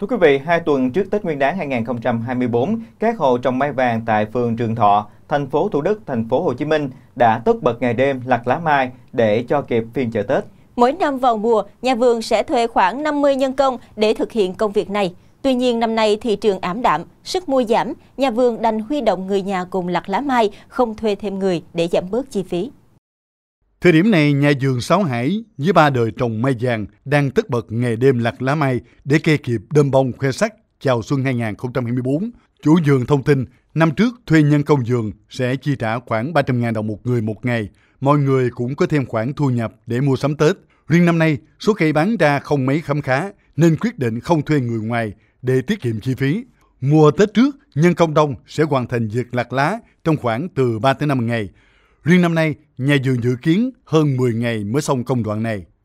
Thưa quý vị, hai tuần trước Tết Nguyên đán 2024, các hộ trồng mai vàng tại phường Trường Thọ, thành phố Thủ Đức, thành phố Hồ Chí Minh đã tất bật ngày đêm lặt lá mai để cho kịp phiên chợ Tết. Mỗi năm vào mùa, nhà vườn sẽ thuê khoảng 50 nhân công để thực hiện công việc này. Tuy nhiên năm nay thị trường ảm đạm, sức mua giảm, nhà vườn đành huy động người nhà cùng lặt lá mai, không thuê thêm người để giảm bớt chi phí. Thời điểm này, nhà vườn Sáu Hải với ba đời trồng mai vàng đang tất bật ngày đêm lặt lá mai để kê kịp đơm bông khoe sắc chào xuân 2024. Chủ vườn thông tin, năm trước thuê nhân công vườn sẽ chi trả khoảng 300.000 đồng một người một ngày. Mọi người cũng có thêm khoản thu nhập để mua sắm Tết. Riêng năm nay, số cây bán ra không mấy khấm khá nên quyết định không thuê người ngoài để tiết kiệm chi phí. Mùa Tết trước, nhân công đông sẽ hoàn thành việc lặt lá trong khoảng từ 3 tới 5 ngày – Riêng năm nay, nhà vườn dự kiến hơn 10 ngày mới xong công đoạn này.